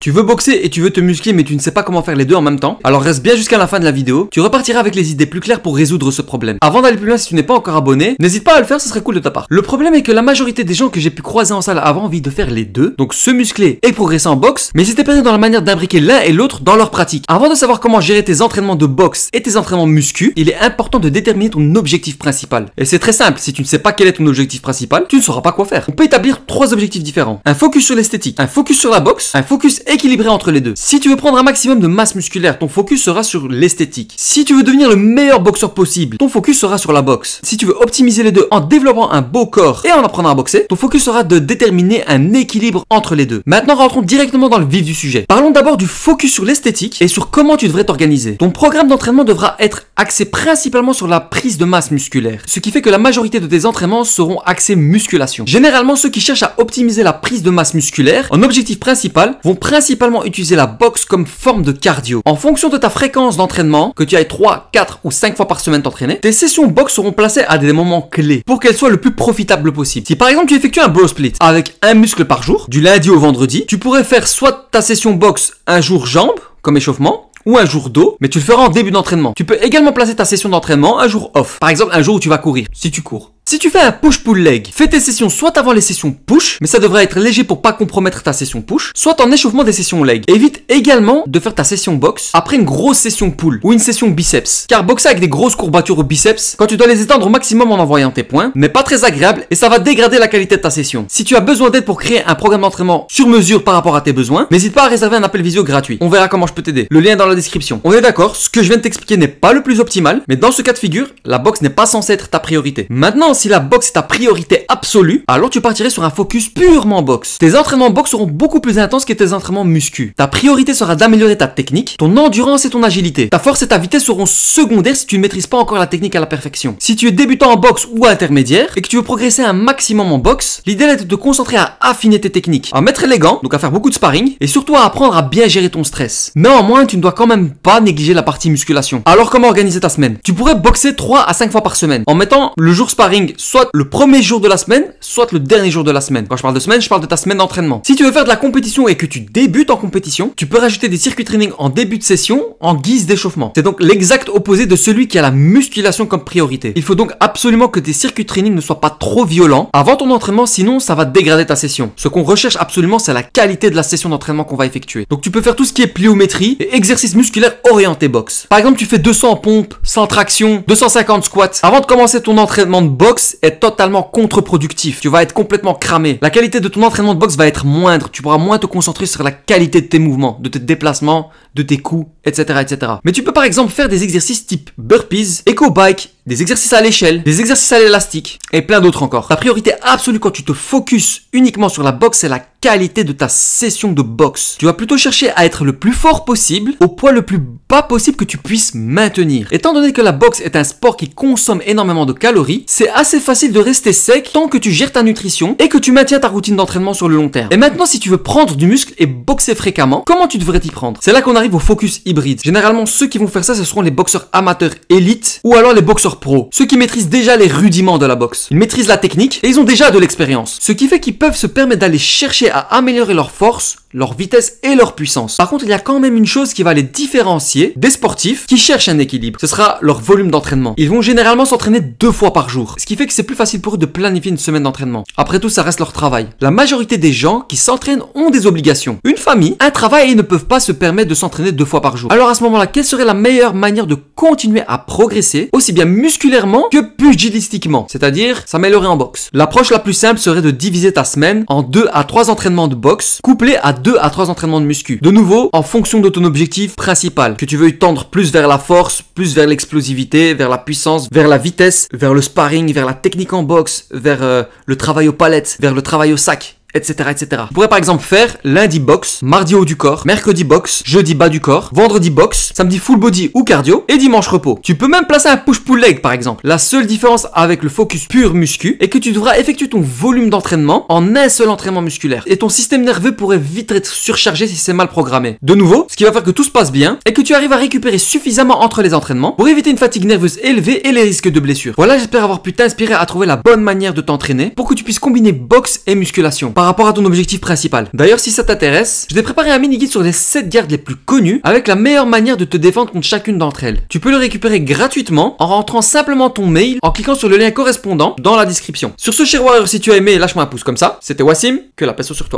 Tu veux boxer et tu veux te muscler mais tu ne sais pas comment faire les deux en même temps Alors reste bien jusqu'à la fin de la vidéo, tu repartiras avec les idées plus claires pour résoudre ce problème. Avant d'aller plus loin si tu n'es pas encore abonné, n'hésite pas à le faire, ce serait cool de ta part. Le problème est que la majorité des gens que j'ai pu croiser en salle avaient envie de faire les deux, donc se muscler et progresser en boxe, mais ils étaient perdus dans la manière d'imbriquer l'un et l'autre dans leur pratique. Avant de savoir comment gérer tes entraînements de boxe et tes entraînements muscu, il est important de déterminer ton objectif principal. Et c'est très simple, si tu ne sais pas quel est ton objectif principal, tu ne sauras pas quoi faire. On peut établir trois objectifs différents. Un focus sur l'esthétique, un focus sur la boxe, un focus équilibré entre les deux. Si tu veux prendre un maximum de masse musculaire, ton focus sera sur l'esthétique. Si tu veux devenir le meilleur boxeur possible, ton focus sera sur la boxe. Si tu veux optimiser les deux en développant un beau corps et en apprenant à boxer, ton focus sera de déterminer un équilibre entre les deux. Maintenant, rentrons directement dans le vif du sujet. Parlons d'abord du focus sur l'esthétique et sur comment tu devrais t'organiser. Ton programme d'entraînement devra être axé principalement sur la prise de masse musculaire, ce qui fait que la majorité de tes entraînements seront axés musculation. Généralement, ceux qui cherchent à optimiser la prise de masse musculaire, en objectif principal, vont principalement utiliser la boxe comme forme de cardio. En fonction de ta fréquence d'entraînement, que tu ailles 3, 4 ou 5 fois par semaine t'entraîner, tes sessions boxe seront placées à des moments clés pour qu'elles soient le plus profitables possible. Si par exemple tu effectues un bro split avec un muscle par jour, du lundi au vendredi, tu pourrais faire soit ta session boxe un jour jambes comme échauffement, ou un jour dos, mais tu le feras en début d'entraînement. Tu peux également placer ta session d'entraînement un jour off. Par exemple, un jour où tu vas courir, si tu cours. Si tu fais un push-pull leg, fais tes sessions soit avant les sessions push, mais ça devrait être léger pour pas compromettre ta session push, soit en échauffement des sessions leg. Évite également de faire ta session box après une grosse session pull ou une session biceps, car boxer avec des grosses courbatures au biceps, quand tu dois les étendre au maximum en envoyant tes points, n'est pas très agréable et ça va dégrader la qualité de ta session. Si tu as besoin d'aide pour créer un programme d'entraînement sur mesure par rapport à tes besoins, n'hésite pas à réserver un appel visio gratuit. On verra comment je peux t'aider. Le lien est dans la description. On est d'accord, ce que je viens de t'expliquer n'est pas le plus optimal, mais dans ce cas de figure, la boxe n'est pas censée être ta priorité. Maintenant, si la boxe est ta priorité absolue, alors tu partirais sur un focus purement boxe. Tes entraînements boxe seront beaucoup plus intenses que tes entraînements muscu. Ta priorité sera d'améliorer ta technique, ton endurance et ton agilité. Ta force et ta vitesse seront secondaires si tu ne maîtrises pas encore la technique à la perfection. Si tu es débutant en boxe ou intermédiaire et que tu veux progresser un maximum en boxe, l'idée est de te concentrer à affiner tes techniques, à mettre gants donc à faire beaucoup de sparring, et surtout à apprendre à bien gérer ton stress. Néanmoins, tu ne dois quand même pas négliger la partie musculation. Alors comment organiser ta semaine Tu pourrais boxer 3 à 5 fois par semaine en mettant le jour sparring soit le premier jour de la semaine, soit le dernier jour de la semaine. Quand je parle de semaine, je parle de ta semaine d'entraînement. Si tu veux faire de la compétition et que tu débutes en compétition, tu peux rajouter des circuits training en début de session en guise d'échauffement. C'est donc l'exact opposé de celui qui a la musculation comme priorité. Il faut donc absolument que tes circuits training ne soient pas trop violents avant ton entraînement, sinon ça va dégrader ta session. Ce qu'on recherche absolument, c'est la qualité de la session d'entraînement qu'on va effectuer. Donc tu peux faire tout ce qui est pliométrie et exercice musculaire orienté boxe. Par exemple, tu fais 200 pompes, 100 tractions, 250 squats. Avant de commencer ton entraînement de boxe, est totalement contre-productif. Tu vas être complètement cramé. La qualité de ton entraînement de boxe va être moindre. Tu pourras moins te concentrer sur la qualité de tes mouvements, de tes déplacements, de tes coups, etc., etc. Mais tu peux par exemple faire des exercices type burpees, eco bike des exercices à l'échelle, des exercices à l'élastique et plein d'autres encore. La priorité absolue quand tu te focuses uniquement sur la boxe, c'est la qualité de ta session de boxe. Tu vas plutôt chercher à être le plus fort possible au poids le plus bas possible que tu puisses maintenir. Étant donné que la boxe est un sport qui consomme énormément de calories, c'est assez facile de rester sec tant que tu gères ta nutrition et que tu maintiens ta routine d'entraînement sur le long terme. Et maintenant, si tu veux prendre du muscle et boxer fréquemment, comment tu devrais t'y prendre C'est là qu'on arrive au focus hybride. Généralement, ceux qui vont faire ça, ce seront les boxeurs amateurs élites ou alors les boxeurs pro. ceux qui maîtrisent déjà les rudiments de la boxe. Ils maîtrisent la technique et ils ont déjà de l'expérience. Ce qui fait qu'ils peuvent se permettre d'aller chercher à améliorer leur force, leur vitesse et leur puissance. Par contre, il y a quand même une chose qui va les différencier des sportifs qui cherchent un équilibre. Ce sera leur volume d'entraînement. Ils vont généralement s'entraîner deux fois par jour, ce qui fait que c'est plus facile pour eux de planifier une semaine d'entraînement. Après tout, ça reste leur travail. La majorité des gens qui s'entraînent ont des obligations. Une famille, un travail et ils ne peuvent pas se permettre de s'entraîner deux fois par jour. Alors à ce moment-là, quelle serait la meilleure manière de continuer à progresser, aussi bien musculairement que pugilistiquement, c'est-à-dire s'améliorer en boxe. L'approche la plus simple serait de diviser ta semaine en 2 à 3 entraînements de boxe, couplés à 2 à 3 entraînements de muscu. De nouveau, en fonction de ton objectif principal, que tu veux tendre plus vers la force, plus vers l'explosivité, vers la puissance, vers la vitesse, vers le sparring, vers la technique en boxe, vers euh, le travail aux palettes, vers le travail au sac, etc., etc. par exemple faire lundi box, mardi haut du corps, mercredi box, jeudi bas du corps, vendredi box, samedi full body ou cardio et dimanche repos. Tu peux même placer un push-pull leg par exemple. La seule différence avec le focus pur muscu est que tu devras effectuer ton volume d'entraînement en un seul entraînement musculaire et ton système nerveux pourrait vite être surchargé si c'est mal programmé. De nouveau, ce qui va faire que tout se passe bien et que tu arrives à récupérer suffisamment entre les entraînements pour éviter une fatigue nerveuse élevée et les risques de blessures. Voilà, j'espère avoir pu t'inspirer à trouver la bonne manière de t'entraîner pour que tu puisses combiner box et musculation rapport à ton objectif principal. D'ailleurs, si ça t'intéresse, je t'ai préparé un mini-guide sur les 7 gardes les plus connues avec la meilleure manière de te défendre contre chacune d'entre elles. Tu peux le récupérer gratuitement en rentrant simplement ton mail en cliquant sur le lien correspondant dans la description. Sur ce, cher si tu as aimé, lâche-moi un pouce comme ça. C'était Wassim, que la paix soit sur toi.